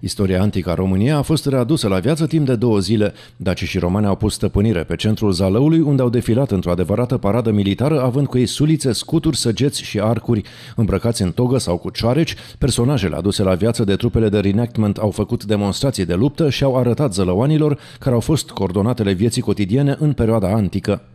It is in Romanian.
Istoria antică a României a fost readusă la viață timp de două zile. Daci și romani au pus stăpânire pe centrul Zalăului, unde au defilat într-o adevărată paradă militară, având cu ei sulițe, scuturi, săgeți și arcuri. Îmbrăcați în togă sau cu cioareci, personajele aduse la viață de trupele de reenactment au făcut demonstrații de luptă și au arătat zălăoanilor care au fost coordonatele vieții cotidiene în perioada antică.